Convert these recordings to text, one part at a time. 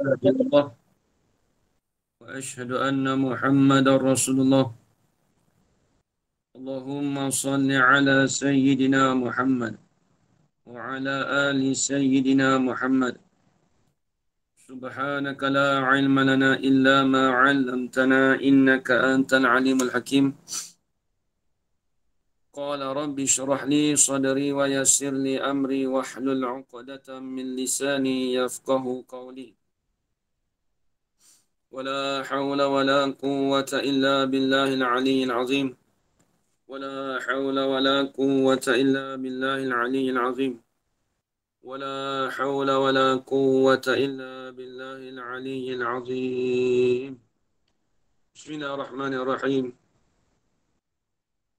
الله وأشهد أن محمد رسول الله اللهم صل على سيدنا محمد وعلى آل سيدنا محمد سبحانك لا علم لنا إلا ما علمتنا إنك أنت العليم الحكيم قال رب اشرح لي صدري ويسر لي أمري واحلل عقدة من لساني يفقه قولي ولا حول ولا قوة إلا بالله العلي العظيم ولا حول ولا قوة إلا بالله العلي العظيم ولا حول ولا قوة إلا بالله العلي العظيم بسم الله الرحمن الرحيم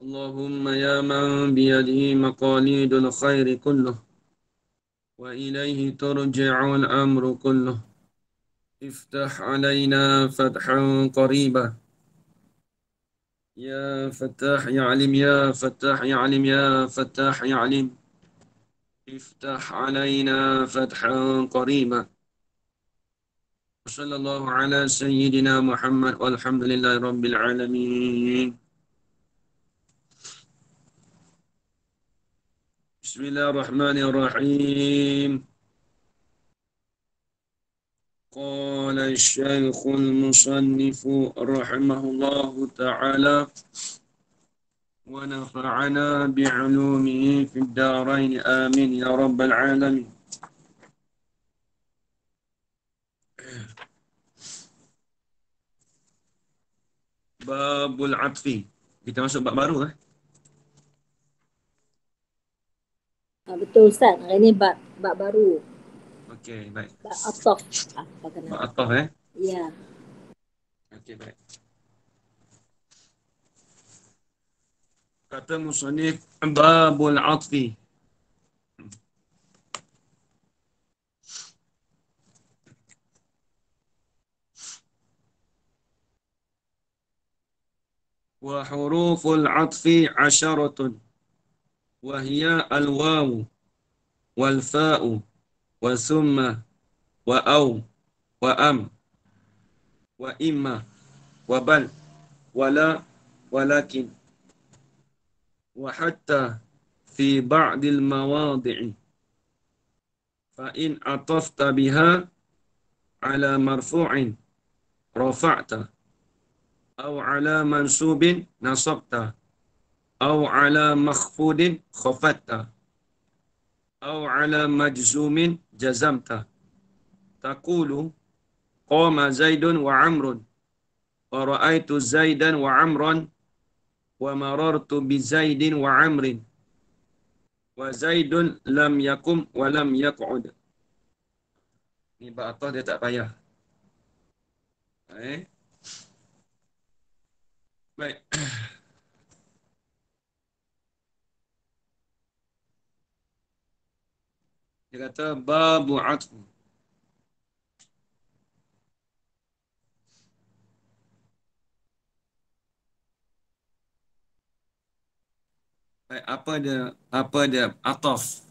اللهم يا من بيده مقاليد الخير كله وإليه ترجع الأمر كله افتح علينا فتحا قريبا يا فتاح يا علم يا فتاح يا علم يا فتاح يا علم افتح علينا فتحا قريبا وصلى الله على سيدنا محمد والحمد لله رب العالمين بسم الله الرحمن الرحيم قال الشيخ المصنف رحمه الله تعالى ونفعنا بعلومه في الدارين آمين يا رب العالمين باب العطف Kita masuk bab baru eh? Ha, ah, betul Ustaz. Hari ni bab bab baru. Okey, baik. Bak Attaf. Apa kenal? okay, eh? Ya. Okey, baik. Kata musonif babul atfi. وحروف العطف عشرة وهي الواو والفاء وثم وأو وأم وإما وبل ولا ولكن وحتى في بعض المواضع فإن عطفت بها على مرفوع رفعت أو على منسوب نصبت أو على مخفوض خفت أو على مجزوم jazamta taqulu qama zaidun wa amrun wa ra'aitu zaidan wa amran wa marartu bi zaidin wa amrin wa zaidun lam yakum wa lam yaq'ud ni ba'atah dia tak payah eh baik Dia kata babu atfu. Baik, apa dia apa dia ataf?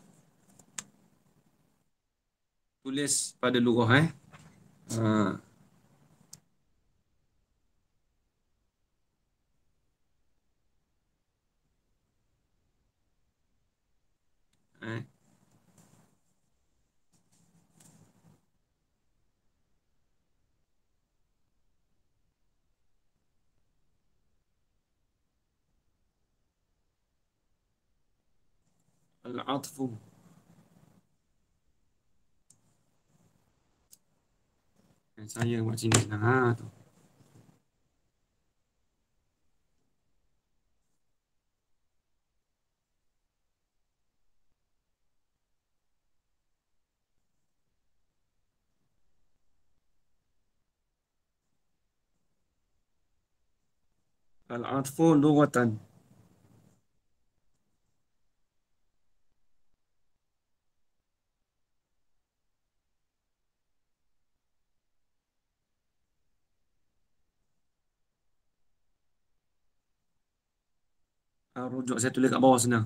Tulis pada lughah eh. Ha. Eh. العطف آه، العطف لغة rujuk saya tulis kat bawah sana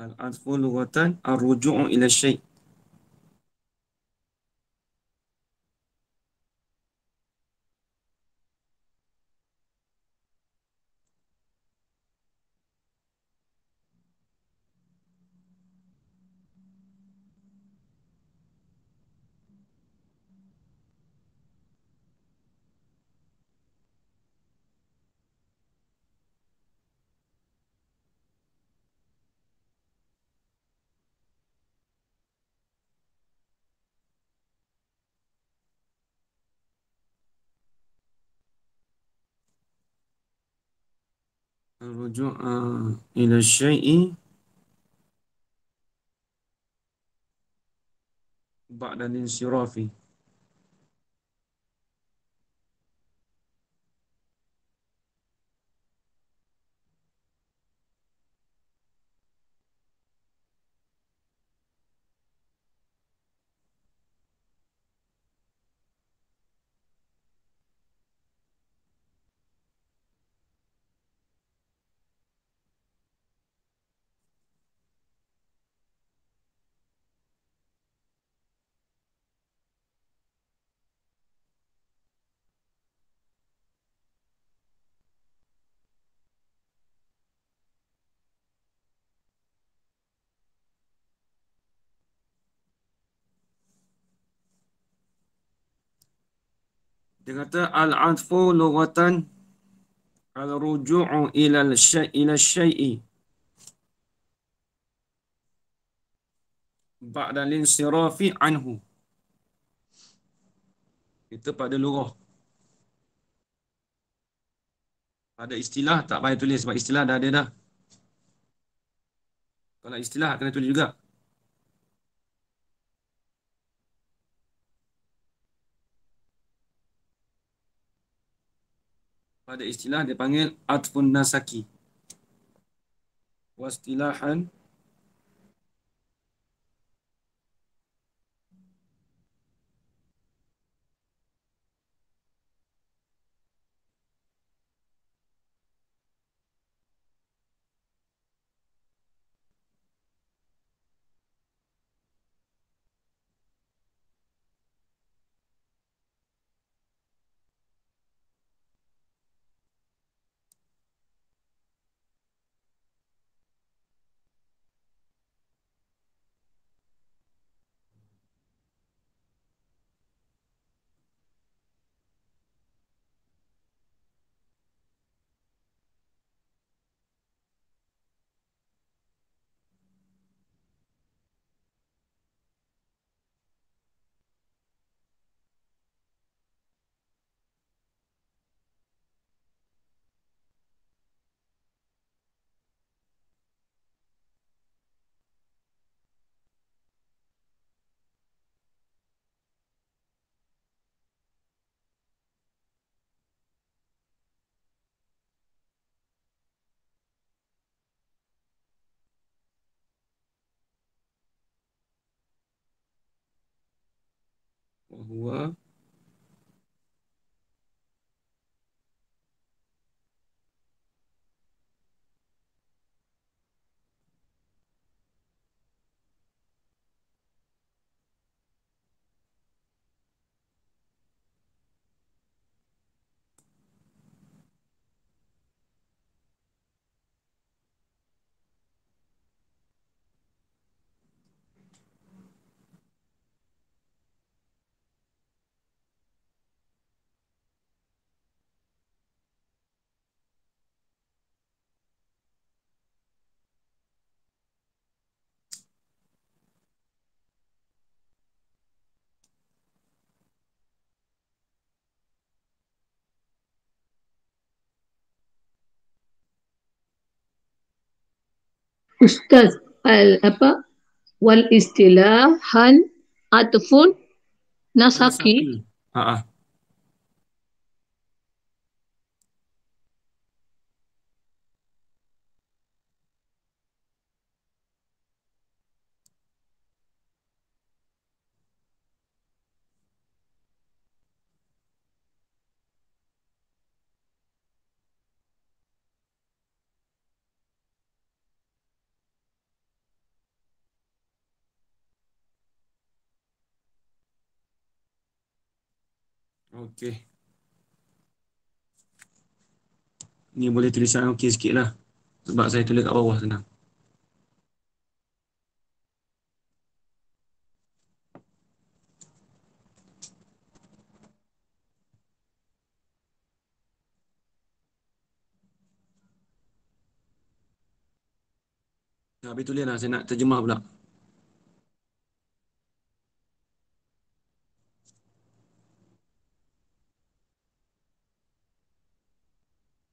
al-asfulu watan ar-ruju'u ila syai' الرجوع إلى الشيء بعد الانصراف. Dia kata al-adfu lughatan al-ruju'u ila al-shay'i ila al-shay'i. Ba'da al-insirafi anhu. Itu pada lurah. Ada istilah tak payah tulis sebab istilah dah ada dah. Kalau istilah kena tulis juga. ada istilah dipanggil atfun nasaki. Wastilahan voit ustaz al apa wal istilahan ataupun nasaki. nasaki. Ha -ha. Okey. Ni boleh tulisan okey sikit lah. Sebab saya tulis kat bawah senang. Habis tulis lah. Saya nak terjemah pula.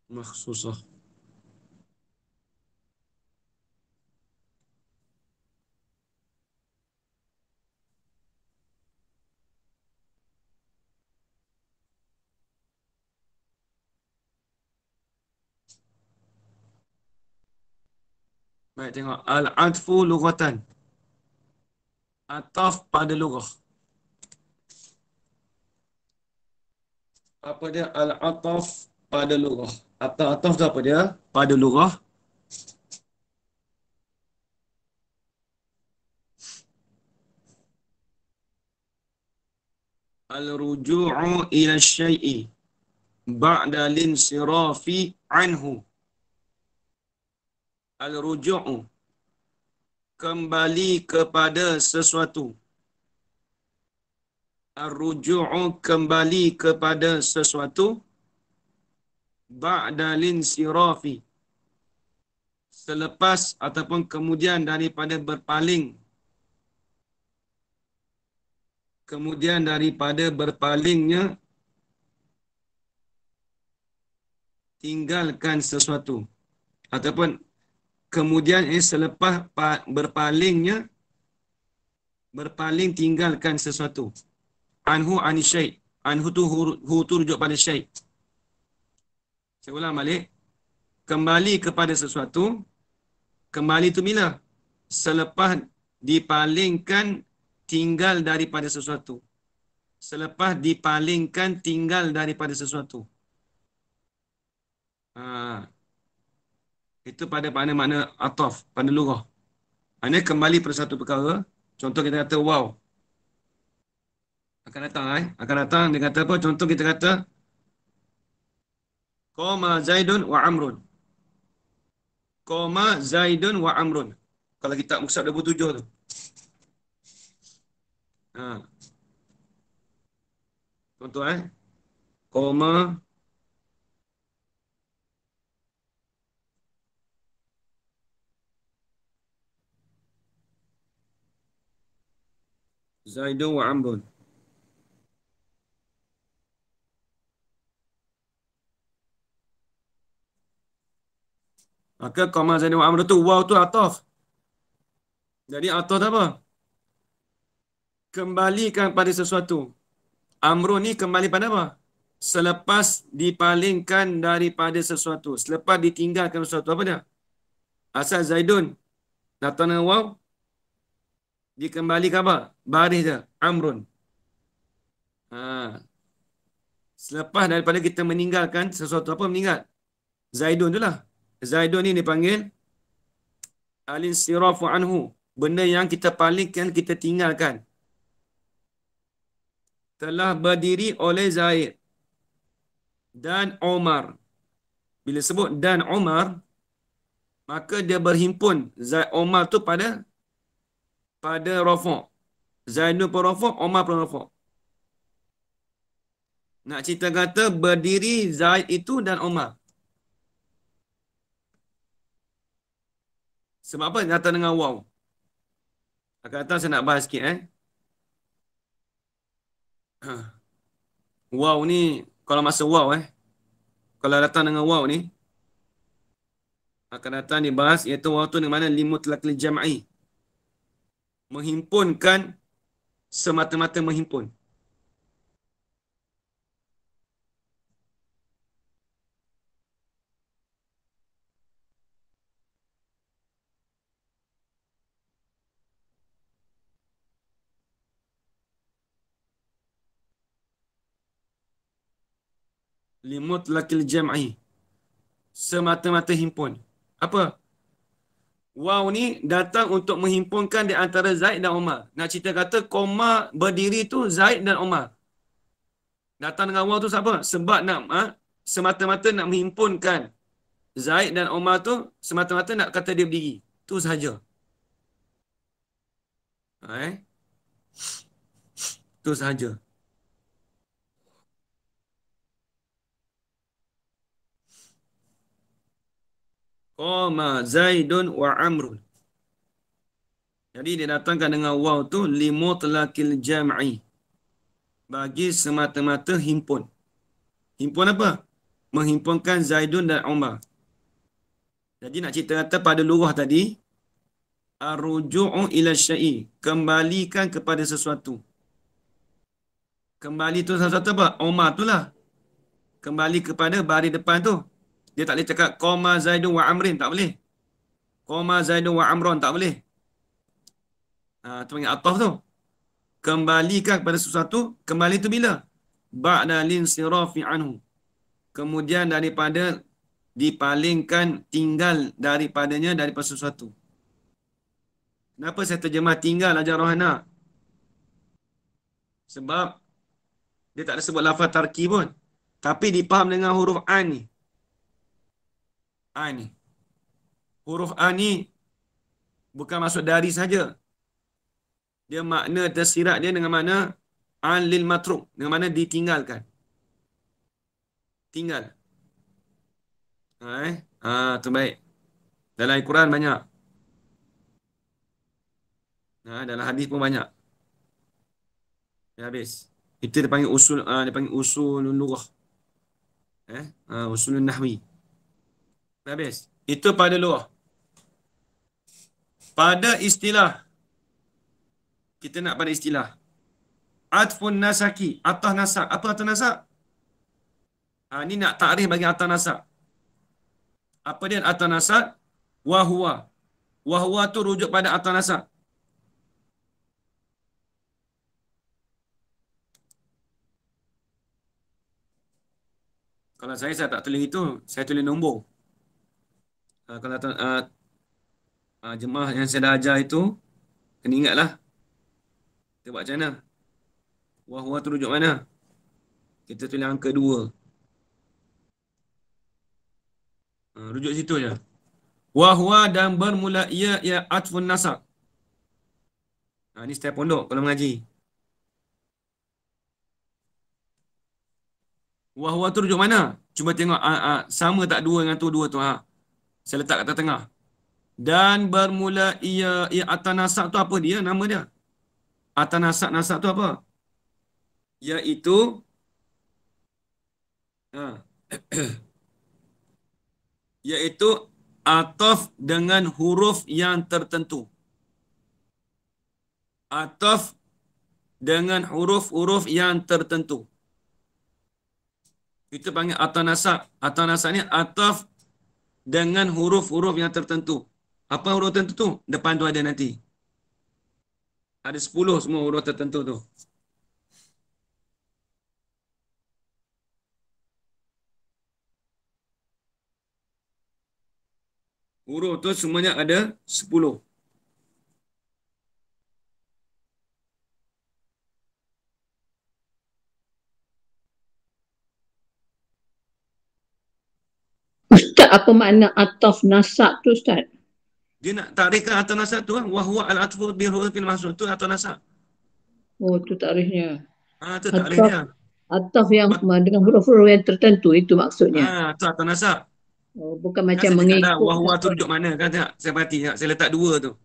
مخصوصة Baik, tengok. Al-Adfu lughatan. Ataf pada lughah. Apa dia? Al-Ataf pada lughah atau atau tu apa dia pada lurah al-ruju'u ila syai'i ba'da linsirafi anhu al-ruju'u kembali kepada sesuatu al-ruju'u kembali kepada sesuatu ba'da linsirafi selepas ataupun kemudian daripada berpaling kemudian daripada berpalingnya tinggalkan sesuatu ataupun kemudian eh, selepas berpalingnya berpaling tinggalkan sesuatu anhu anisyai anhu tu hu, hu tu rujuk pada syai saya ulang balik. Kembali kepada sesuatu. Kembali tu bila? Selepas dipalingkan tinggal daripada sesuatu. Selepas dipalingkan tinggal daripada sesuatu. Ha. Itu pada mana mana ataf, pada lurah. Hanya kembali pada satu perkara. Contoh kita kata wow. Akan datang eh. Akan datang dia kata apa? Contoh kita kata Koma Zaidun wa Amrun. Koma Zaidun wa Amrun. Kalau kita musab 27 tu. Ha. Contoh eh. Koma Zaidun wa Amrun. Maka koma zani wa amrah tu waw tu ataf. Jadi atof apa? Kembalikan pada sesuatu. Amrun ni kembali pada apa? Selepas dipalingkan daripada sesuatu. Selepas ditinggalkan sesuatu apa dia? Asal Zaidun datang dengan waw. Dikembalikan apa? Baris dia. Amrun. Ha. Selepas daripada kita meninggalkan sesuatu apa meninggal? Zaidun tu lah. Zaidun ni dipanggil alin sirafu anhu. Benda yang kita palingkan, kita tinggalkan. Telah berdiri oleh Zaid dan Omar. Bila sebut dan Omar, maka dia berhimpun Zaid Omar tu pada pada Rafa' Zainul pun Rafa' Omar pun Rafa' Nak cerita kata berdiri Zaid itu dan Omar Sebab apa datang dengan wow? Akan datang saya nak bahas sikit eh. Wow ni kalau masa wow eh. Kalau datang dengan wow ni akan datang bahas iaitu wow tu di mana limu telakli jam'i. Menghimpunkan semata-mata menghimpun. limut lakil jam'i semata-mata himpun apa Wow ni datang untuk menghimpunkan di antara Zaid dan Omar. Nak cerita kata koma berdiri tu Zaid dan Omar. Datang dengan wow tu siapa? Sebab nak ha? semata-mata nak menghimpunkan Zaid dan Omar tu semata-mata nak kata dia berdiri. Tu sahaja. Ha, eh? Tu sahaja. Qama Zaidun wa Amrun. Jadi dia datangkan dengan waw tu limutlaqil jam'i. Bagi semata-mata himpun. Himpun apa? Menghimpunkan Zaidun dan Umar. Jadi nak cerita kata pada lurah tadi arruju'u ila syai'. Kembalikan kepada sesuatu. Kembali tu sesuatu apa? Umar lah. Kembali kepada baris depan tu. Dia tak boleh cakap Qoma Zaidun wa Amrin Tak boleh Qoma Zaidun wa Amron Tak boleh Itu ha, panggil Atof tu Kembalikah kepada sesuatu Kembali tu bila? Ba'da lin sirafi anhu Kemudian daripada Dipalingkan tinggal daripadanya Daripada sesuatu Kenapa saya terjemah tinggal Ajar Rohana? Sebab dia tak ada sebut lafaz tarki pun. Tapi dipaham dengan huruf an ni ani. Huruf ani bukan masuk dari saja. Dia makna tersirat dia dengan mana alil matruk, dengan mana ditinggalkan. Tinggal. Ha, eh? ha tu baik. Dalam Al-Quran banyak. Ha, dalam hadis pun banyak. Ya, habis. Itu dipanggil usul uh, ha, dipanggil usul lughah. Eh, uh, ha, usul nahwi habis. Itu pada luar. Lah. Pada istilah kita nak pada istilah atfun nasaki atah nasak. Apa atah nasak? Ha, ini nak tarikh bagi atah nasak. Apa dia atah nasak? Wahua, wahua tu rujuk pada atah nasak. Kalau saya, saya tak tulis itu, saya tulis nombor uh, kalau uh, uh, jemaah yang saya dah ajar itu kena ingatlah kita buat macam mana wahwa tu rujuk mana kita tulis angka 2 uh, rujuk situ je wah dan bermula ia ia atfun nasak. uh, ni setiap pondok kalau mengaji Wah wah tu rujuk mana cuba tengok uh, uh, sama tak dua dengan tu dua tu ha saya letak kata tengah dan bermula ia ia atanasak tu apa dia nama dia atanasak nasak tu apa iaitu ha iaitu ataf dengan huruf yang tertentu ataf dengan huruf-huruf yang tertentu kita panggil atanasak atanasak ni ataf dengan huruf-huruf yang tertentu. Apa huruf tertentu tu? Depan tu ada nanti. Ada sepuluh semua huruf tertentu tu. Huruf tu semuanya ada sepuluh. apa makna ataf nasab tu Ustaz? Dia nak tarikhkan atau nasab tu kan? Wahuwa al-atfu bil hurufin mahsul tu atau nasab? Oh tu tarikhnya. Ah ha, tu tarikhnya. Ataf yang Ma- dengan huruf-huruf yang tertentu itu maksudnya. Ah ha, tu atau nasab. Oh, bukan macam Nasa mengikut. Tak wahuwa tu rujuk mana kan tak? Saya perhati Saya letak dua tu.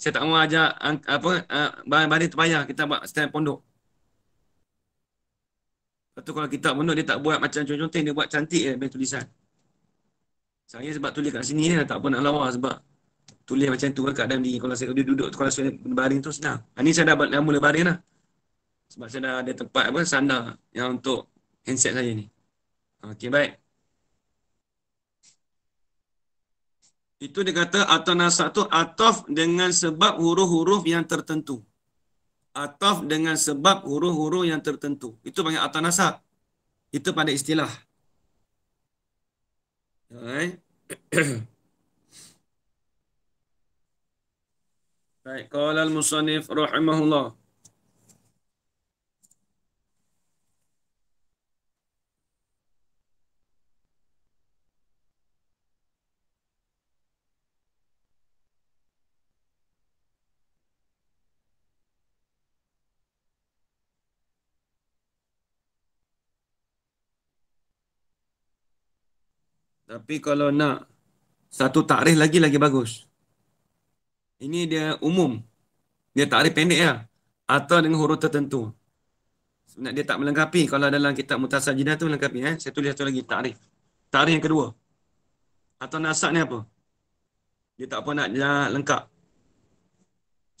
Saya tak mahu ajak apa uh, bahan-bahan terpayah kita buat stand pondok. Lepas tu kalau kita pondok dia tak buat macam contoh-contoh dia buat cantik je eh, tulisan. Saya sebab tulis kat sini dah tak apa nak lawa sebab tulis macam tu lah kan kadang di kalau saya duduk kalau saya berbaring tu senang. Ha, ni saya dah dah mula baring dah. Sebab saya dah ada tempat apa sandar yang untuk handset saya ni. Okey baik. Itu dia kata atau nasak tu atof dengan sebab huruf-huruf yang tertentu. Atof dengan sebab huruf-huruf yang tertentu. Itu panggil atau nasak. Itu pada istilah. Alright. Baik, qala al-musannif rahimahullah. Tapi kalau nak satu takrif lagi lagi bagus. Ini dia umum. Dia takrif pendek ya. Lah. Atau dengan huruf tertentu. Nak dia tak melengkapi. Kalau dalam kitab Mutasar Jidah tu melengkapi. Eh? Saya tulis satu lagi. Takrif. Takrif yang kedua. Atau nasab ni apa? Dia tak apa nak lengkap.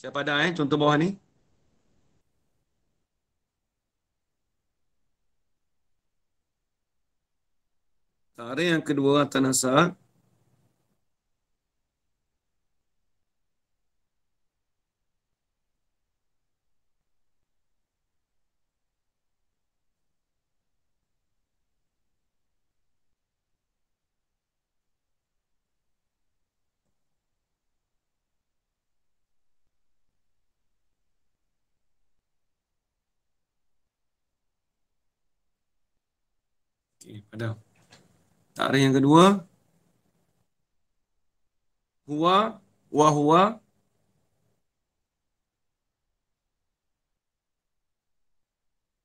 Siapa ada eh? contoh bawah ni? Tara yang kedua tanah sah. Okay, padam. Tarikh yang kedua huwa wa huwa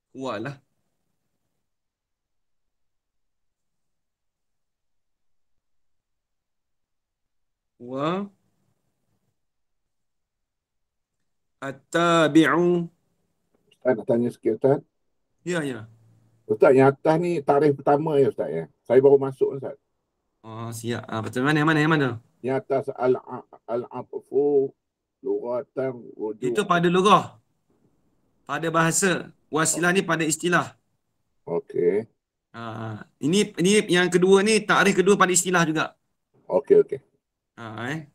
huwalah huwa at-tabi'u ada tanya sikit Ustaz? Ya, ya. Ustaz yang atas ni tarikh pertama ya Ustaz ya. Saya baru masuk Ustaz. Oh siap. Ah, macam mana yang mana yang mana? Yang atas al al afu lughatan rujuk. Itu pada lughah. Pada bahasa. Wasilah oh. ni pada istilah. Okey. ah, ini ini yang kedua ni tarikh kedua pada istilah juga. Okey okey. Ha ah, eh.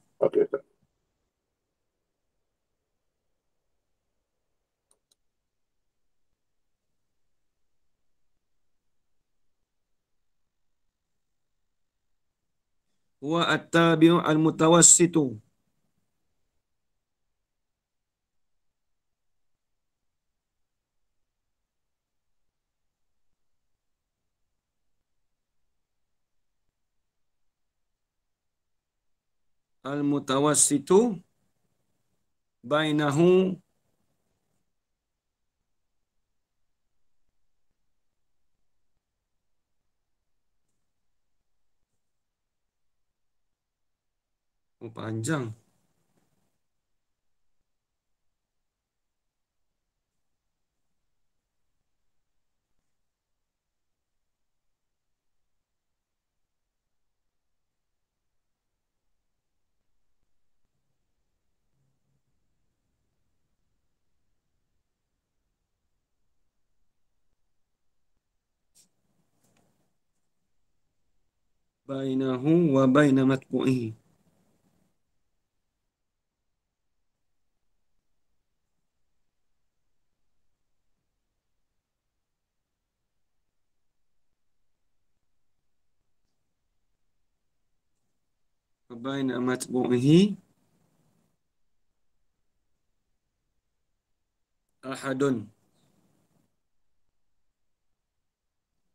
هو التابع المتوسط المتوسط بينه Oh, panjang. بينه وبين متبوعه بين متبوعه أحد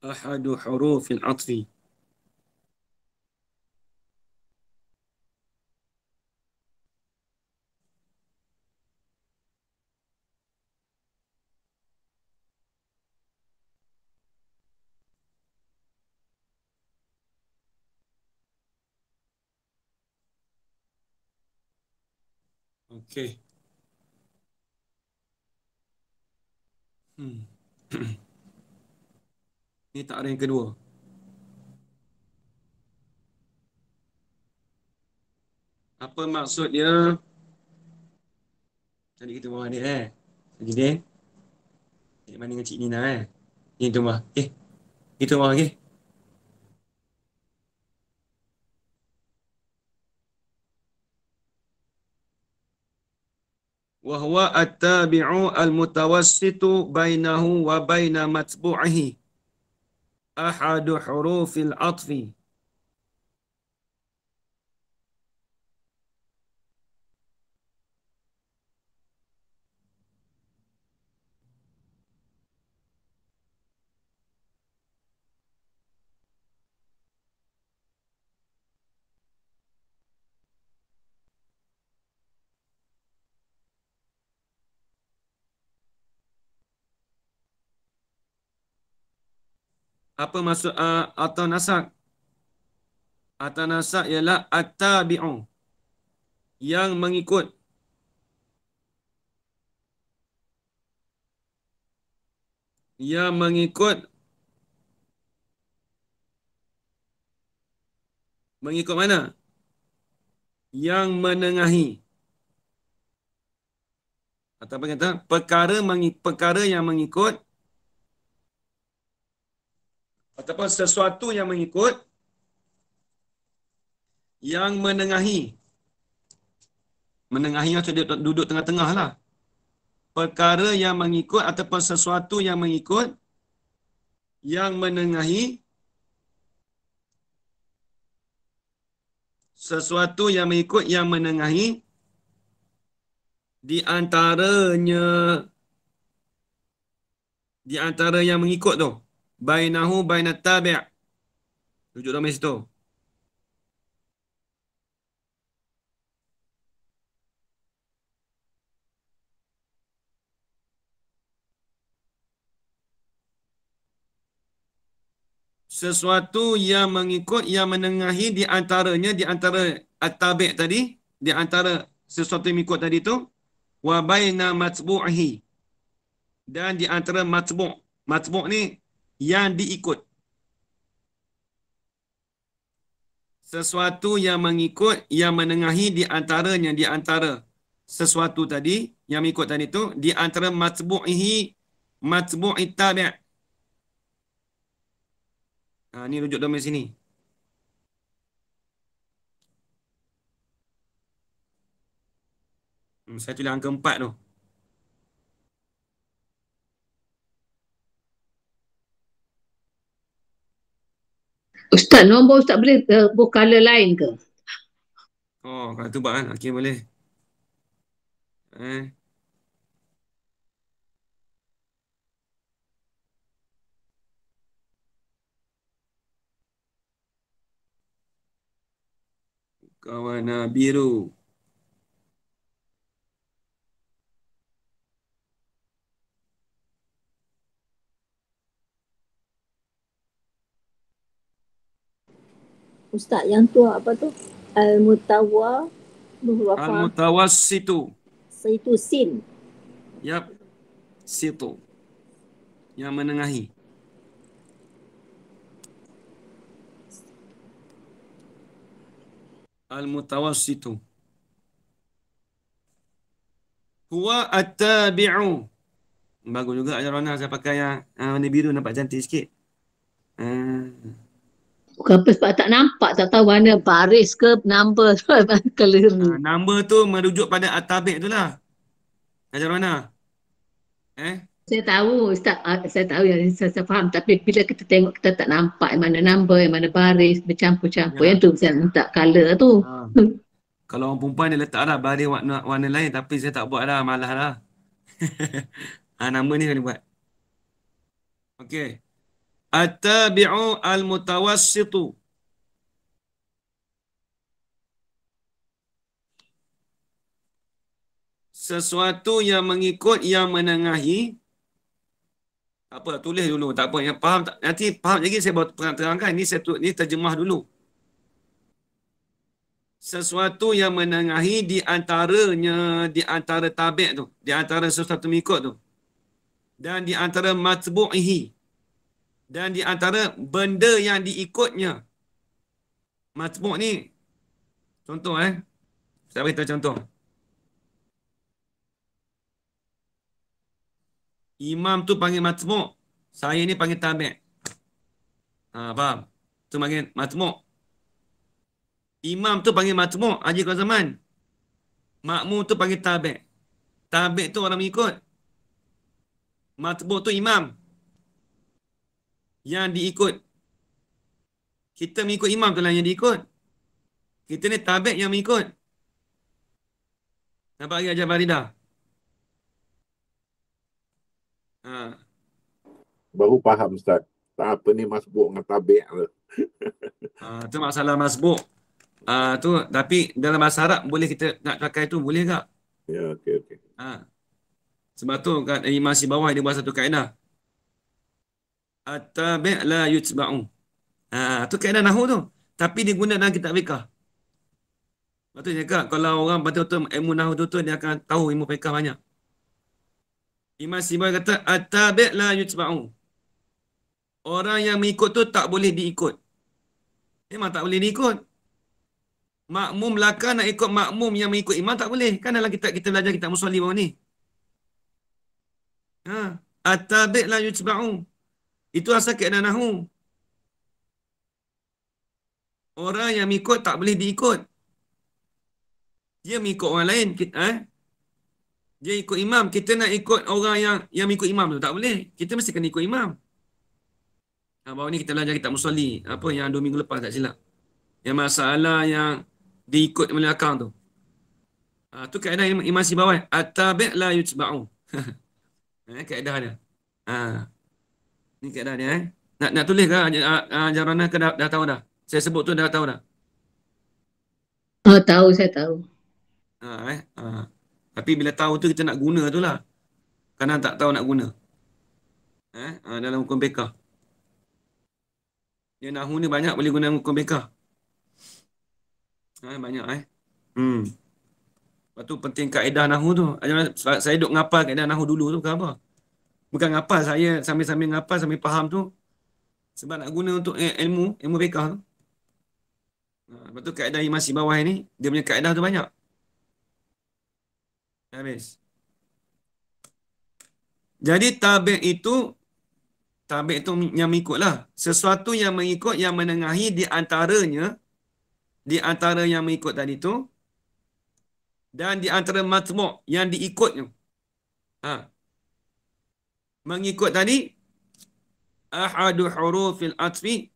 أحد حروف العطف Okay. Hmm. Ini takrah yang kedua. Apa maksudnya? Tadi kita bawa ni eh. Jadi ni. Eh, mana dengan Cik Nina eh? Ini tu mah. Eh, itu mah lagi. وهو التابع المتوسط بينه وبين متبوعه أحد حروف العطف apa maksud uh, atau nasak atau nasak ialah at-tabi'u yang mengikut Ia mengikut mengikut mana yang menengahi atau apa kata perkara mengi, perkara yang mengikut ataupun sesuatu yang mengikut yang menengahi menengahi atau dia duduk tengah-tengah lah perkara yang mengikut ataupun sesuatu yang mengikut yang menengahi sesuatu yang mengikut yang menengahi di antaranya di antara yang mengikut tu bainahu bainat tabi' Tujuk dalam situ sesuatu yang mengikut yang menengahi di antaranya di antara at-tabi' tadi di antara sesuatu yang mengikut tadi tu wa baina matbu'ihi dan di antara matbu' matbu' ni yang diikut. Sesuatu yang mengikut, yang menengahi di antaranya, di antara sesuatu tadi, yang mengikut tadi itu, di antara matbu'ihi, matbu'i tabi'at. Ha, ini rujuk domen sini. Hmm, saya tulis angka empat tu. Ustaz, nombor Ustaz boleh tebuk eh, color lain ke? Oh, kalau tu buat kan? Okey, boleh. Eh. Kawan biru. Ustaz yang tu apa tu? Al-Mutawa Al-Mutawa Situ Situ Sin Yap Situ Yang menengahi Al-Mutawassitu Huwa At-Tabi'u Bagus juga ada Rana saya pakai yang uh, warna biru nampak cantik sikit uh. Bukan apa, sebab tak nampak, tak tahu mana baris ke number keliru. Ha, ah, number tu merujuk pada atabik tu lah. Ajar mana? Eh? Saya tahu, Ustaz, uh, saya tahu yang saya, saya faham. Tapi bila kita tengok, kita tak nampak yang mana number, yang mana baris, bercampur-campur. Ya. Yang tu saya minta color tu. Ha. Kalau orang perempuan dia letak lah baris warna, warna lain tapi saya tak buat lah, malah lah. ha, number ni kena buat. Okay. At-tabi'u al-mutawassitu. Sesuatu yang mengikut yang menengahi. Apa tulis dulu tak apa yang faham tak? nanti faham lagi saya buat terangkan ini saya ini terjemah dulu. Sesuatu yang menengahi di antaranya di antara tabik tu, di antara sesuatu mengikut tu. Dan di antara matbu'ihi dan di antara benda yang diikutnya matbu' ni contoh eh saya beritahu contoh imam tu panggil matbu' saya ni panggil tabi' ha faham tu panggil matbu' imam tu panggil matbu' haji kau zaman makmum tu panggil tabi' tabi' tu orang mengikut matbu' tu imam yang diikut. Kita mengikut imam tu lah yang diikut. Kita ni tabek yang mengikut. Nampak lagi Ajar Barida? Ha. Baru faham Ustaz. Tak apa ni masbuk dengan tabik. Ah, ha, tu masalah masbuk. Ah, ha, tu tapi dalam bahasa Arab boleh kita nak pakai tu boleh tak? Ya, okey okey. Ha. Sebab tu kan imam eh, si bawah dia buat satu kaedah. At-tabi' la yutba'u. Ha, tu kena nahu tu. Tapi dia guna dalam kitab fiqah. Lepas dia cakap, kalau orang betul-betul ilmu nahu tu, dia akan tahu ilmu fiqah banyak. Imam Sibai kata, At-tabi' la yutba'u. Orang yang mengikut tu tak boleh diikut. Memang tak boleh diikut. Makmum laka nak ikut makmum yang mengikut imam tak boleh. Kan dalam kita kita belajar kita musalli bawah ni. Ha. At-tabi' la yutba'u. Itulah sakit dan nahu. Orang yang mengikut tak boleh diikut. Dia mengikut orang lain. Eh? Dia ikut imam. Kita nak ikut orang yang yang mengikut imam tu. Tak boleh. Kita mesti kena ikut imam. Ha, nah, ni kita belajar kita musalli. Apa yang dua minggu lepas tak silap. Yang masalah yang diikut melalui akang tu. Ha, tu kaedah imam si bawah. at la yutba'u. eh, kaedah dia. Ha. Ni keadaan dia eh. Nak nak tulis ke ah, ah, ah, jarana ke dah, dah tahu dah. Saya sebut tu dah tahu dah. Oh, tahu saya tahu. Ha eh. Ha. Tapi bila tahu tu kita nak guna tu lah. Kadang tak tahu nak guna. Eh, ha, dalam hukum bekah. Dia nahu ni banyak boleh guna hukum bekah. Ha, banyak eh. Hmm. Lepas tu penting kaedah nahu tu. Saya duduk ngapal kaedah nahu dulu tu ke apa? bukan ngapal saya sambil-sambil ngapal sambil faham tu sebab nak guna untuk ilmu ilmu fiqh tu ha, lepas tu kaedah imasi bawah ni dia punya kaedah tu banyak habis jadi tabi' itu tabi' itu yang mengikutlah sesuatu yang mengikut yang menengahi di antaranya di antara yang mengikut tadi tu dan di antara matmuk yang diikutnya ha, mengikut tadi ahadu hurufil atfi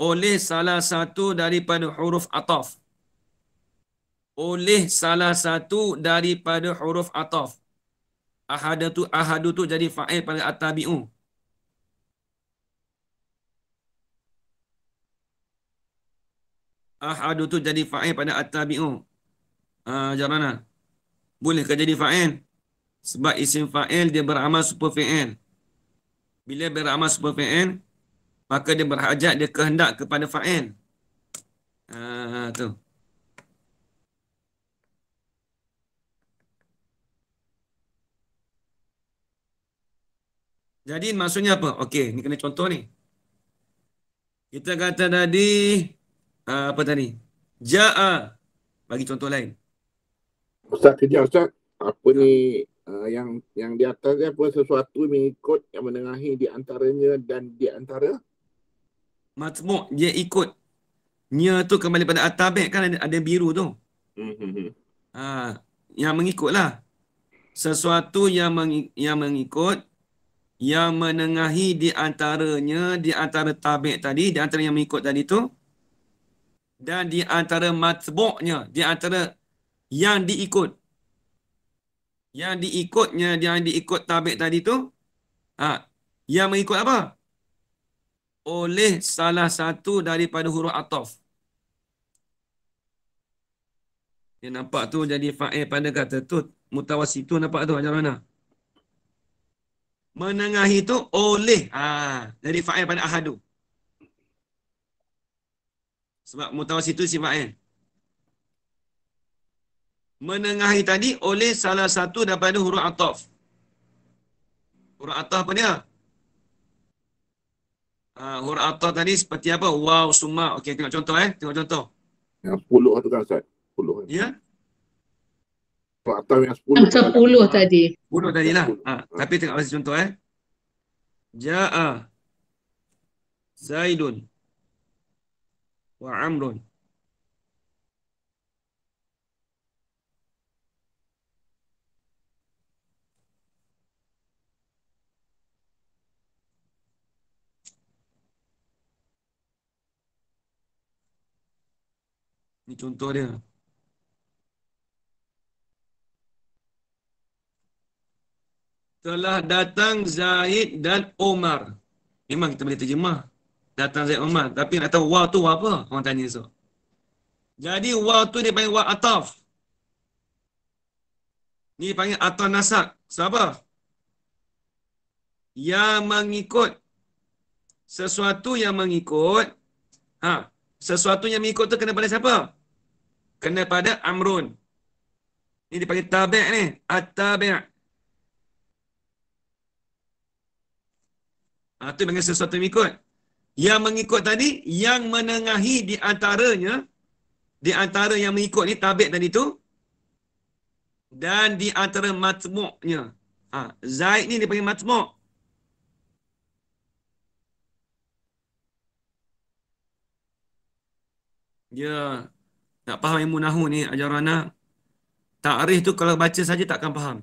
oleh salah satu daripada huruf ataf oleh salah satu daripada huruf ataf ahadu tu ahadu tu jadi fa'il pada atabiu ahadu tu jadi fa'il pada atabiu ah uh, boleh ke jadi fa'il sebab isim fa'il dia beramal super fa'il. Bila beramal super fa'il, maka dia berhajat, dia kehendak kepada fa'il. Ah tu. Jadi maksudnya apa? Okey, ni kena contoh ni. Kita kata tadi, uh, apa tadi? Ja'a. Bagi contoh lain. Ustaz, kejap Ustaz. Apa ni uh, yang yang di atasnya pun sesuatu mengikut yang menengahi di antaranya dan di antara matmuk dia ikut nya tu kembali pada atabek kan ada, ada biru tu uh, yang lah sesuatu yang meng, yang mengikut yang menengahi di antaranya di antara tabek tadi di antara yang mengikut tadi tu dan di antara matbuknya di antara yang diikut yang diikutnya yang diikut tabik tadi tu ha, yang mengikut apa oleh salah satu daripada huruf ataf dia nampak tu jadi fa'il pada kata tu mutawassitu nampak tu ajaran mana menengahi tu oleh ha jadi fa'il pada ahadu sebab mutawassitu sifat kan menengahi tadi oleh salah satu daripada huruf ataf. Huruf ataf apa dia? Ah? Ha, ah, huruf ataf tadi seperti apa? Wow, summa. Okey, tengok contoh eh. Tengok contoh. Yang sepuluh tu kan, Ustaz? Sepuluh eh? Ya. Huruf ataf yang sepuluh. Kan? tadi. Sepuluh tadi lah. Ha, tapi tengok masih contoh eh. Ja'a Zaidun wa Amrun. Ini contoh dia. Telah datang Zaid dan Omar. Memang kita boleh terjemah. Datang Zaid Omar. Tapi nak tahu wa tu wa apa? Orang tanya esok. Jadi wa tu dia panggil wa ataf. Ni panggil atau nasak. Sebab apa? Yang mengikut. Sesuatu yang mengikut. Ha. Sesuatu yang mengikut tu kena pada siapa? kena pada amrun. Ini dipanggil tabi' ni, at-tabi'. Ah tu dengan sesuatu yang ikut. Yang mengikut tadi yang menengahi di antaranya di antara yang mengikut ni tabi' tadi tu dan di antara matmuknya. Ah ha, Zaid ni dipanggil matmuk. Ya, nak faham ilmu nahu ni ajaran nak takrif tu kalau baca saja tak akan faham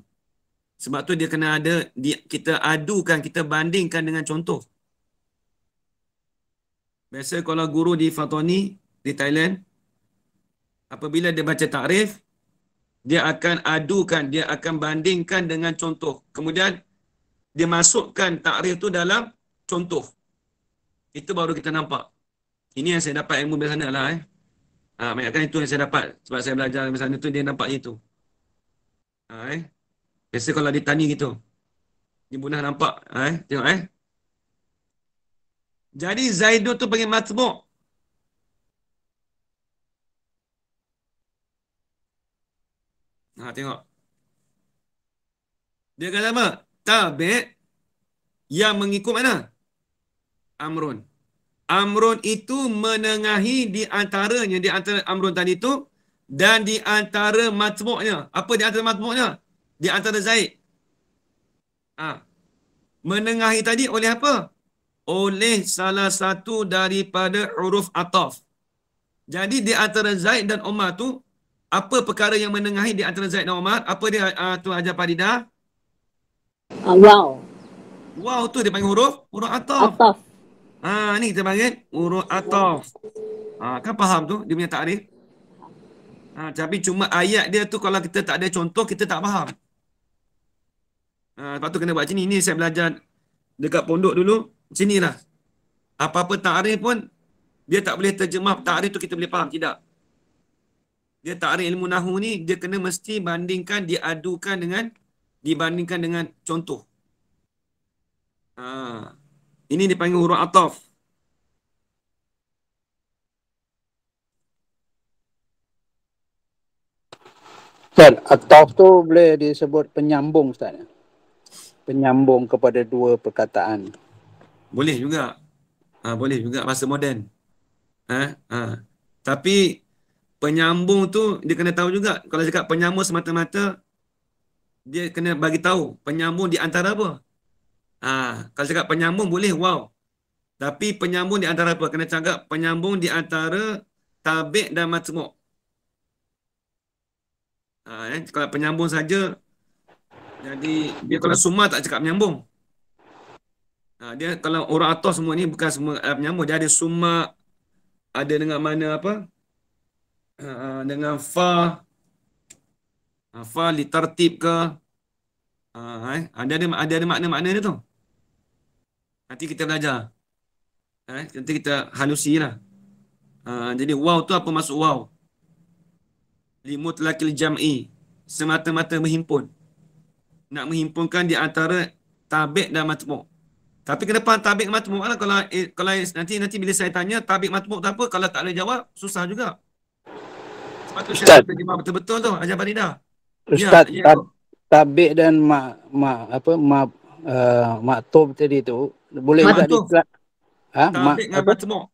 sebab tu dia kena ada dia, kita adukan kita bandingkan dengan contoh biasa kalau guru di Fatoni di Thailand apabila dia baca tarif, dia akan adukan dia akan bandingkan dengan contoh kemudian dia masukkan takrif tu dalam contoh itu baru kita nampak ini yang saya dapat ilmu dari sana lah eh. Ha, ah, banyakkan itu yang saya dapat sebab saya belajar di sana tu dia nampak itu. Ha, ah, eh. Biasa kalau dia tani gitu. Dia punah nampak. Ha, eh. Tengok eh. Jadi Zaidu tu panggil matbuk. Ha, tengok. Dia kata apa? Tabik yang mengikut mana? Amrun. Amrun itu menengahi di antaranya, di antara Amrun tadi itu dan di antara matmuknya. Apa di antara matmuknya? Di antara Zaid. Ha. Menengahi tadi oleh apa? Oleh salah satu daripada huruf Ataf. Jadi di antara Zaid dan Omar tu apa perkara yang menengahi di antara Zaid dan Omar? Apa dia uh, ha, tu Ajar Padida? Uh, ah, wow. Wow tu dia panggil huruf? Huruf Ataf. Ataf. Ha, ni kita panggil urut atof. Ha, ah, kan faham tu dia punya takrif? Ha, tapi cuma ayat dia tu kalau kita tak ada contoh, kita tak faham. Ha, lepas tu kena buat macam ni. Ini saya belajar dekat pondok dulu. Macam ni lah. Apa-apa takrif pun, dia tak boleh terjemah takrif tu kita boleh faham. Tidak. Dia takrif ilmu nahu ni, dia kena mesti bandingkan, diadukan dengan, dibandingkan dengan contoh. Haa. Ini dipanggil huruf ataf. Ustaz, ataf tu boleh disebut penyambung Ustaz. Penyambung kepada dua perkataan. Boleh juga. Ha, boleh juga bahasa moden. Ha, ha. Tapi penyambung tu dia kena tahu juga. Kalau cakap penyambung semata-mata, dia kena bagi tahu penyambung di antara apa. Ha, kalau cakap penyambung boleh, wow. Tapi penyambung di antara apa? Kena cakap penyambung di antara tabik dan matsumuk. Ha, eh? Kalau penyambung saja, jadi dia kalau suma tak cakap penyambung. Ha, dia kalau orang atas semua ni bukan semua eh, penyambung. Dia ada suma, ada dengan mana apa? Ha, ha dengan fa, ha, fa litartib ke? Ha, ha eh? ada, ada, ada, ada makna-makna dia tu. Nanti kita belajar. Eh, nanti kita halusi lah. Uh, jadi wow tu apa maksud wow? Limut Limutlakil jam'i. Semata-mata menghimpun. Nak menghimpunkan di antara tabik dan matmuk. Tapi ke depan tabik matmuk lah. Kalau, eh, kalau eh, nanti nanti bila saya tanya tabik matmuk tu apa, kalau tak ada jawab, susah juga. Sebab tu Ustaz. saya terima betul-betul tu, Ajar Farida. Ya, Ustaz, ya, tab- ya, tabik dan ma ma apa, ma uh, maktub tadi tu, boleh juga dia, ha? Tarik dengan matmuk.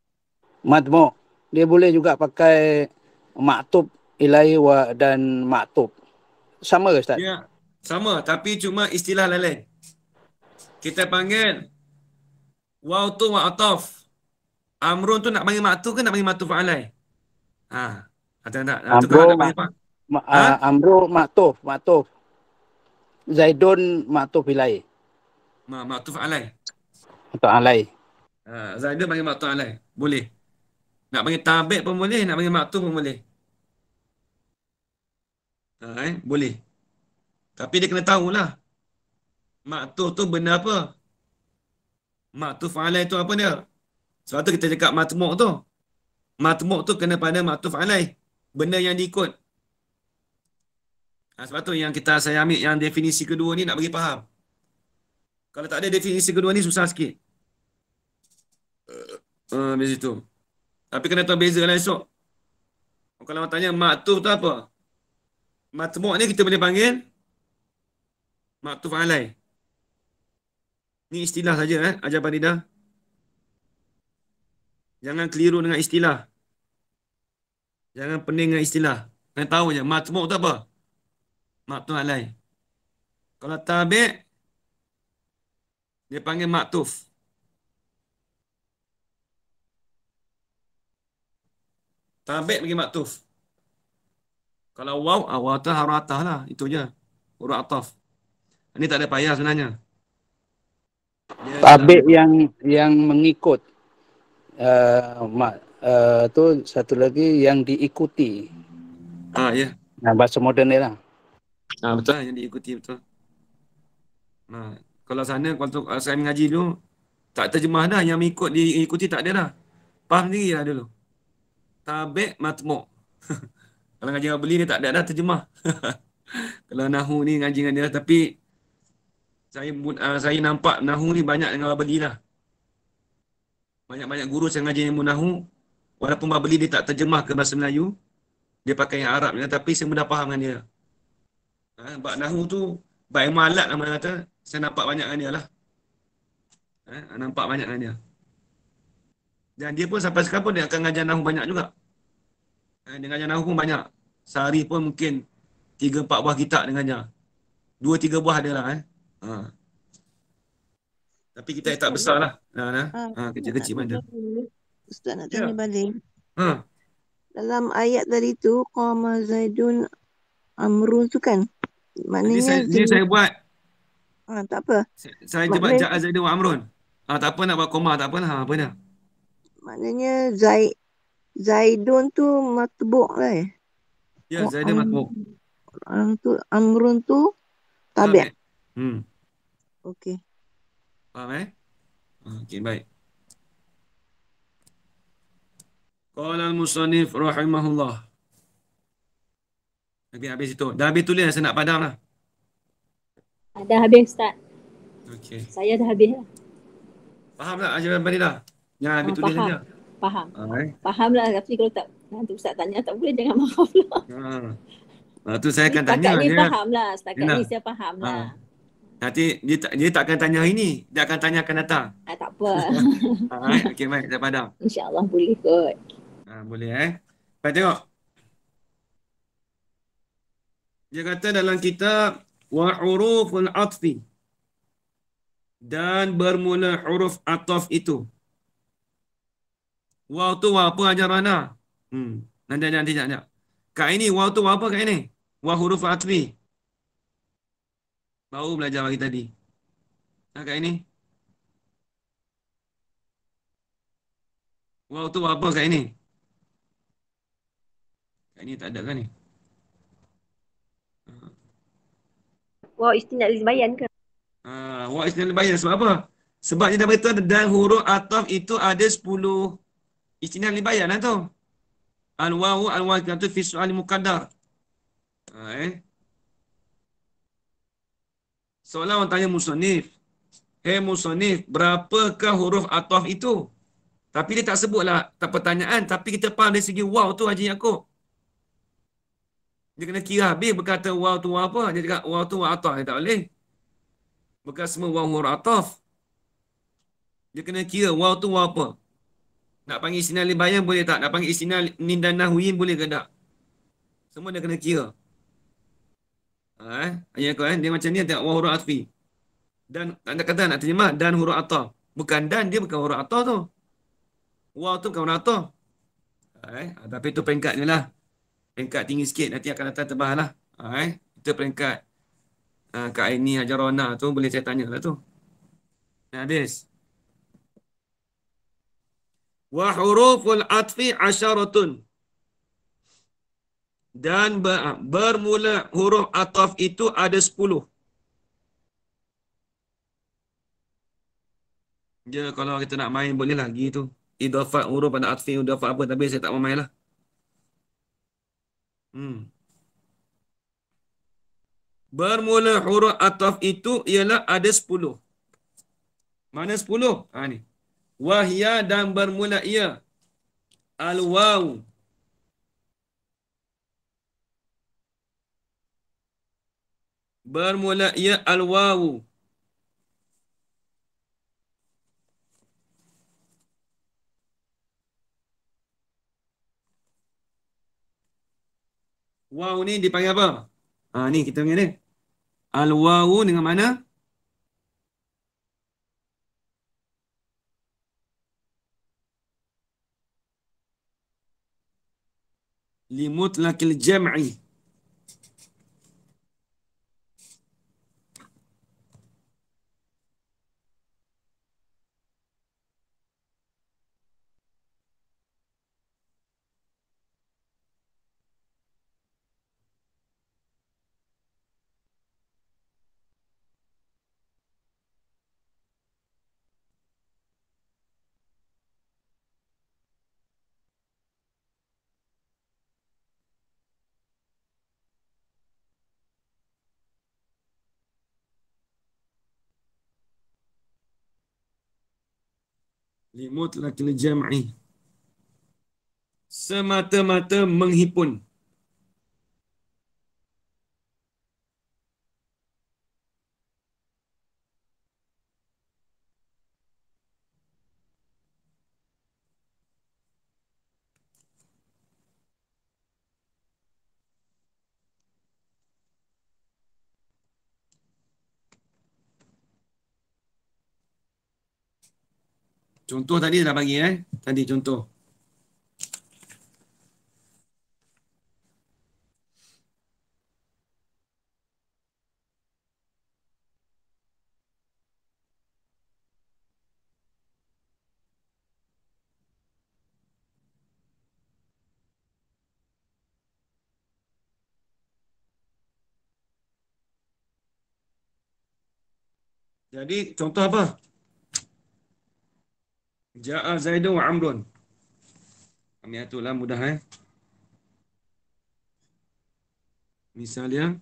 Matmuk. Dia boleh juga pakai maktub ilahi wa dan maktub. Sama ke Ustaz? Ya, sama. Tapi cuma istilah lain Kita panggil waw tu wa ataf. Amrun tu nak panggil maktub ke nak panggil matuf alai? Ha. Ada ah, tak? Amrun ma- ma- ha? Ah, maktub. Maktub. Zaidun maktub ilahi. Ma, maktub alai. Atau alai. Ha, Zainal panggil maktu alai. Boleh. Nak panggil tabik pun boleh. Nak panggil maktu pun boleh. Ha, eh? Boleh. Tapi dia kena tahulah. Maktu tu benda apa. Maktu alai tu apa dia. Sebab tu kita cakap matmuk tu. Matmuk tu kena pada maktu alai. Benda yang diikut. Ha, sebab tu yang kita saya ambil yang definisi kedua ni nak bagi faham. Kalau tak ada definisi kedua ni susah sikit. Ha, habis itu. Tapi kena tahu beza lah esok. Kalau orang tanya maktuf tu apa? Matmuk ni kita boleh panggil maktuf alai. Ni istilah saja eh, ajar Parida. Jangan keliru dengan istilah. Jangan pening dengan istilah. Kena tahu je matmuk tu apa? Maktuf alai. Kalau tabik, dia panggil maktuf. Tabik bagi maktuf. Kalau waw, ah, awal atas, haru atas lah. Itu je. Huruf ataf. Ini tak ada payah sebenarnya. Tabek yang yang mengikut. Uh, mak, uh, tu satu lagi yang diikuti. Ah, ya. Yeah. Nah, bahasa moden ni lah. Ah, betul lah, yang diikuti betul. Nah, kalau sana kalau saya mengaji dulu tak terjemah dah yang mengikut diikuti tak ada dah. Faham sendiri lah dulu. Tabe matmo. Kalau ngaji nggak beli ni tak ada dah terjemah. Kalau nahu ni ngaji dengan dia tapi saya uh, saya nampak nahu ni banyak yang orang beli lah. Banyak-banyak guru saya ngaji ilmu nahu walaupun orang beli dia tak terjemah ke bahasa Melayu dia pakai yang Arab ya, tapi saya mudah faham dengan dia. Ha, bak nahu tu baik malak nama lah, mana kata saya nampak banyak dengan dia lah. Ha, nampak banyak dengan dia. Dan dia pun sampai sekarang pun dia akan ngajar nahu banyak juga. Eh, dia ngajar nahu pun banyak. Sehari pun mungkin tiga empat buah kitab dia dua tiga buah buah lah. eh. Ha. Tapi kita tak besar lah. Ha, ha. Ah, ha. kecil-kecil mana. Ustaz nak tanya ya. balik. Ha. Dalam ayat tadi tu, Qama Zaidun amrun tu kan? Maknanya... Ini saya, ini saya buat. Ha, tak apa. Saya, saya jebat Ja'a Zaidun amrun. Ha, tak apa nak buat koma, tak apa lah. Ha, apa dah? maknanya Zaid Zaidun tu matbuk lah eh. Ya, oh, Zaidun matbuk. Am, tu, Amrun tu tabiat. Ah, hmm. Okey. Faham eh? Ah, okey, baik. Qala al-musannif rahimahullah. Habis habis itu. Dah habis tulis saya nak padam lah. Dah habis Ustaz. Okey. Saya dah habis lah. Faham tak? Ajaran Badidah? Ya. Jangan ya, ambil ah, tulis saja. Faham. Faham. Ah, eh. Faham lah. Tapi kalau tak, nanti Ustaz tanya tak boleh. Jangan maaf lah. Ha. Ah. Ah, tu saya akan tanya. Setakat ni faham lah. ni saya faham lah. Ah. Nanti dia tak, dia tak akan tanya hari ni. Dia akan tanya akan datang. Ah, tak apa. ah, eh, okay, baik. Tak padam. Insya Allah boleh kot. Ah, boleh eh. Kita tengok. Dia kata dalam kitab wa wa'urufun atfi. Dan bermula huruf ataf itu. Waw tu waw apa ajar mana? Hmm. Nanti, nanti, nanti, nanti. Kat ini, waw tu waw apa kat ini? Waw huruf atri. Baru belajar lagi tadi. Nah, kat ini. Waw tu waw apa kat ini? Kat ini tak ada kan ni? Ah. Waw istinak lizbayan ke? Uh, ah, waw istinak lizbayan sebab apa? Sebab dia dah beritahu dan huruf ataf itu ada sepuluh. Istinaf dibayar lah tu. Al-wawu al-wakil tu fisu'al muqadar. Ha, eh? Soalan orang tanya musonif. Hei musonif, berapakah huruf ataf itu? Tapi dia tak sebut lah tak pertanyaan. Tapi kita faham dari segi waw tu Haji Yaakob. Dia kena kira habis berkata waw tu waw apa. Dia cakap waw tu waw ataf. Dia tak boleh. Bekas semua waw huruf ataf. Dia kena kira waw tu waw apa. Nak panggil istina libayan boleh tak? Nak panggil istina nindan nahuin boleh ke tak? Semua dah kena kira. Ha, eh? Ayat aku eh? Dia macam ni tengok wa atfi. Dan anda kata nak terima dan huruf ata. Bukan dan dia bukan huruf ata tu. Wa tu bukan huruf ata. Ha, eh? Ha, tapi tu peringkat ni lah. Peringkat tinggi sikit nanti akan datang terbahan lah. Ha, eh? Itu peringkat. Ha, Kak Aini Hajarona tu boleh saya tanya lah tu. Nah, habis wa huruful atfi asharatun dan bermula huruf ataf itu ada sepuluh. Ya, kalau kita nak main boleh lagi gitu. Idafat huruf pada atfi, idafat apa. Tapi saya tak mau main lah. Hmm. Bermula huruf ataf itu ialah ada sepuluh. Mana sepuluh? Ha, ni wahya dan bermula ia al waw bermula ia al waw waw ni dipanggil apa ha ni kita panggil ni al waw dengan mana لمطلق الجمع limut lakil jam'i semata-mata menghipun Contoh tadi dah bagi eh. Tadi contoh. Jadi contoh apa? Ja'a Zaidun wa Amrun. Amiatulah mudah eh. Misalnya.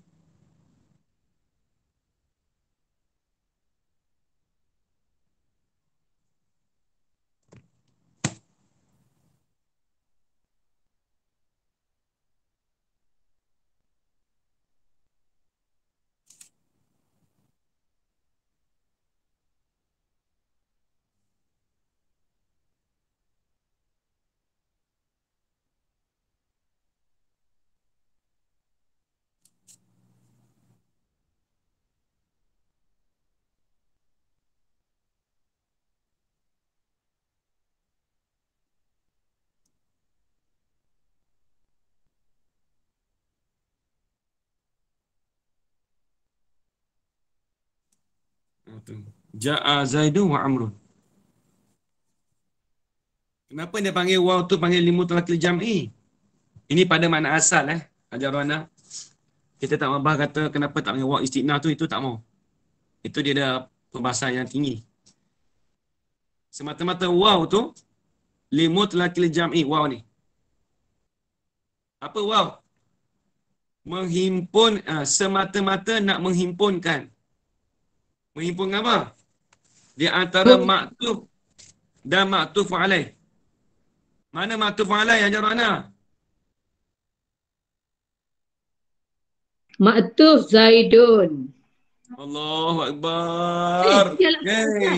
tu. Ja'a Zaidun wa Amrun. Kenapa dia panggil waw tu panggil limu talakil jam'i? Ini pada makna asal eh. Ajar mana? Kita tak mabah kata kenapa tak panggil waw istiqna tu, itu tak mau. Itu dia ada pembahasan yang tinggi. Semata-mata waw tu, limu talakil jam'i, waw ni. Apa waw? Menghimpun, uh, semata-mata nak menghimpunkan. Menghimpun apa? Di antara hmm. maktub dan maktub alaih. Mana maktub alaih Hajar Rana? Maktub Zaidun. Allahu Akbar. Hey, eh, lah, lah.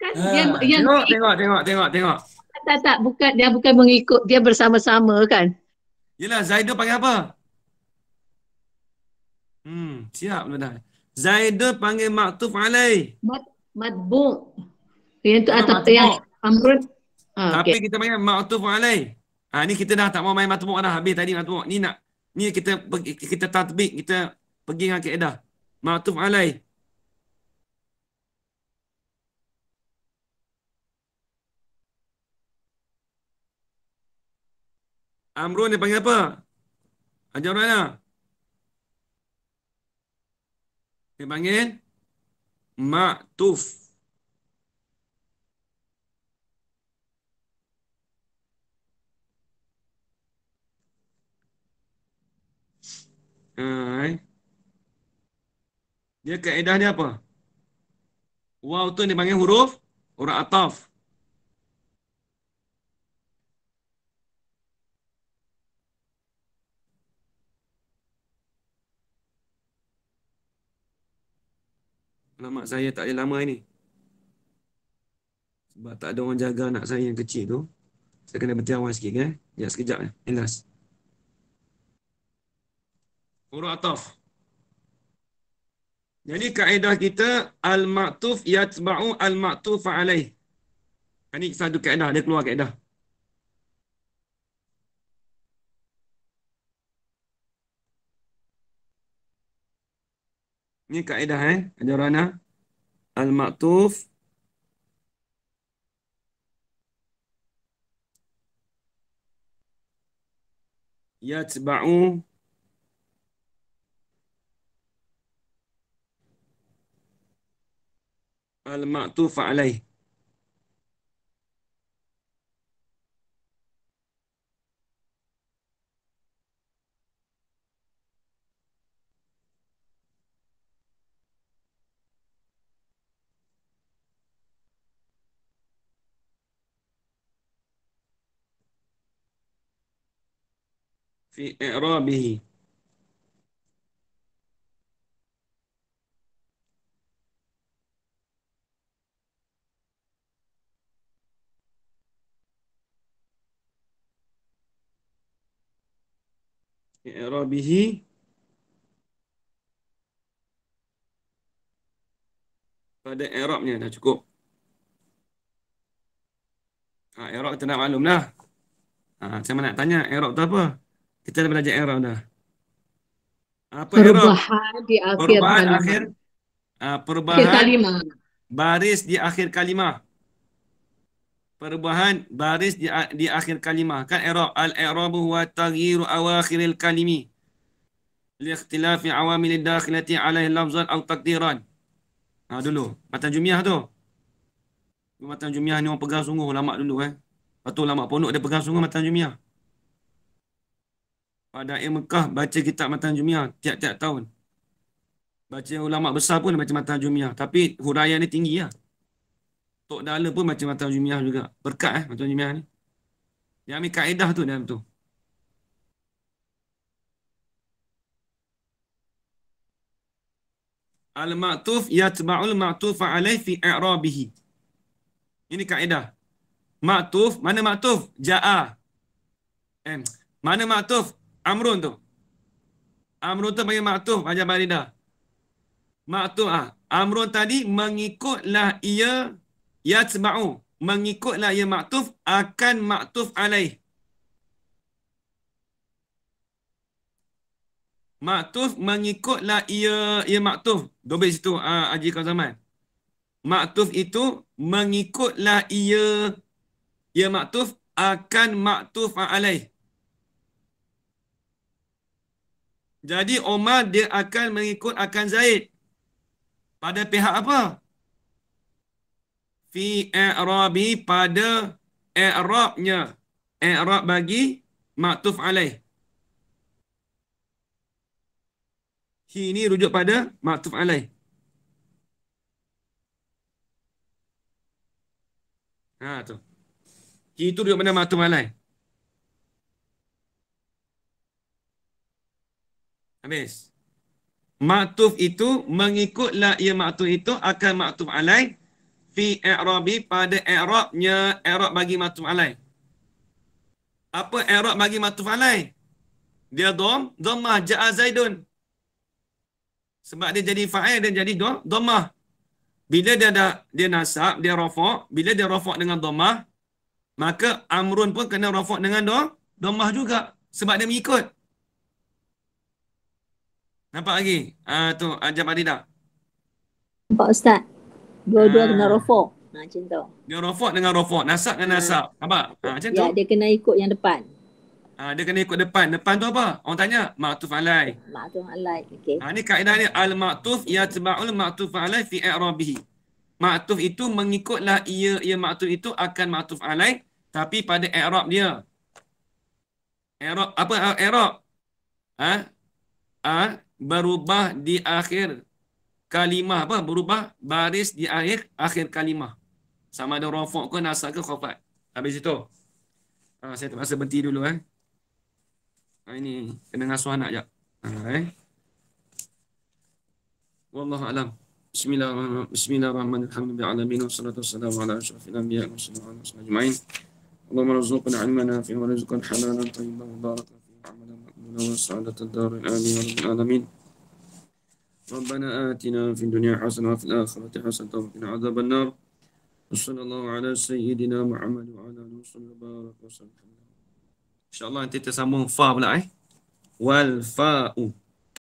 kan ah. dia, yang tengok, tengok, tengok, tengok, tengok. Tak, tak, bukan, dia bukan mengikut. Dia bersama-sama kan? Yelah, Zaidun panggil apa? Hmm, siap benar. Lah Zaidun panggil maktuf alai. Mat, matbu. Yang tu ah, atap yang amrun. Ah, Tapi okay. kita panggil maktuf alai. Ah ha, ni kita dah tak mau main matbu dah habis tadi matbu. Ni nak ni kita kita tatbik kita pergi dengan kaedah. Maktuf alai. Amrun ni panggil apa? Ajar mana? Dia panggil Ma'tuf. Hai. Dia kaedah dia apa? Waw tu dipanggil huruf huruf ataf. Alamak saya tak boleh lama ni. Sebab tak ada orang jaga anak saya yang kecil tu. Saya kena berhenti awal sikit kan. Sekejap sekejap. Elas. Eh? Huruf Ataf. Jadi kaedah kita al-ma'tuf yatba'u al-ma'tuf alaih. Ini satu kaedah. Dia keluar kaedah. Ini kaedah eh. Ajarana. Ah. Al-Maktuf. Yatba'u. Al-Maktuf alaih. fi i'rabihi i'rabihi pada i'rabnya dah cukup Ha, Erop kita nak maklum lah. Ha, saya nak tanya, Erop tu apa? Kita dah belajar era dah. Apa era? Perubahan di akhir perubahan kalimah. Akhir, uh, perubahan akhir kalimah. Baris di akhir kalimah. Perubahan baris di, di akhir kalimah. Kan era? Al-i'rabu huwa taghyiru awakhiril kalimi. Liikhtilafi awamil dakhilati 'alaihi lafzan aw takdiran. Ha dulu, matan jumiah tu. Matan jumiah ni orang pegang sungguh lama dulu eh. Patut lama pondok dia pegang sungguh matan jumiah pada air Mekah baca kitab Matan Jumiah tiap-tiap tahun. Baca ulama besar pun baca Matan Jumiah. Tapi huraian ni tinggi lah. Tok Dala pun baca Matan Jumiah juga. Berkat eh Matan Jumiah ni. Dia ambil kaedah tu dalam tu. Al-ma'tuf yatba'ul ma'tufa alaih fi i'rabihi. Ini kaedah. Ma'tuf, mana ma'tuf? Ja'a. Mana ma'tuf? Amrun tu. Amrun tu panggil maktuh panjang balida. Maktuh ah. Amrun tadi mengikutlah ia yatsma'u. Mengikutlah ia maktuf akan maktuf alaih. Maktuf mengikutlah ia ia maktuf. Dobe situ ah Haji Kazaman. Maktuf itu mengikutlah ia ia maktuf akan maktuf alaih. Jadi Omar dia akan mengikut akan Zaid. Pada pihak apa? Fi Arabi pada Arabnya Arab bagi maktuf alaih. Hi ini rujuk pada maktuf alaih. Ha tu. Hi itu rujuk pada maktuf alaih. Habis. Maktuf itu mengikut la ia maktuf itu akan maktuf alai fi i'rabi pada i'rabnya i'rab bagi maktuf alai. Apa i'rab bagi maktuf alai? Dia dom, domah ja'a zaidun. Sebab dia jadi fa'il dan jadi dom, domah Bila dia dah dia nasab, dia rafa', bila dia rafa' dengan domah maka amrun pun kena rafa' dengan dom, dommah juga sebab dia mengikut. Nampak lagi? Uh, tu, Ajab ah, tak? Nampak Ustaz. Dua-dua kena ah. Rofo. rofok. Ha, macam tu. Dia rofok dengan Rofo Nasab dengan nasab. Ha. Nampak? Ha, macam ya, Dia kena ikut yang depan. Ha, dia kena ikut depan. Depan tu apa? Orang tanya. Maktuf alai. Maktuf alai. Okay. Ha, ni kaedah ni. Al-maktuf ya teba'ul maktuf alai fi i'rabihi. Maktuf itu mengikutlah ia, ia maktuf itu akan maktuf alai. Tapi pada i'rab dia. I'rab. Apa i'rab? Ha? Ha? berubah di akhir kalimah apa berubah baris di akhir akhir kalimah sama ada rafa' ke nasab ke khafat habis itu ha, saya terpaksa berhenti dulu eh ha, ini kena ngasuh anak jap ha, eh wallahu alam Bismillahirrahmanirrahim. Bismillahirrahmanirrahim. Bismillahirrahmanirrahim. Wassalatu wassalamu ala asyrafil anbiya'i wal mursalin wa ala Allahumma razuqna 'ilman nafi'an wa rizqan halalan thayyiban wa ربنا وسعادة الدار الآمين رب العالمين ربنا آتنا في الدنيا حسنة وفي الآخرة حسنة وقنا عذاب النار وصلى الله على سيدنا محمد وعلى آله وصحبه وبارك وسلم إن شاء الله أنت تسمون فا بلا إيه والفاء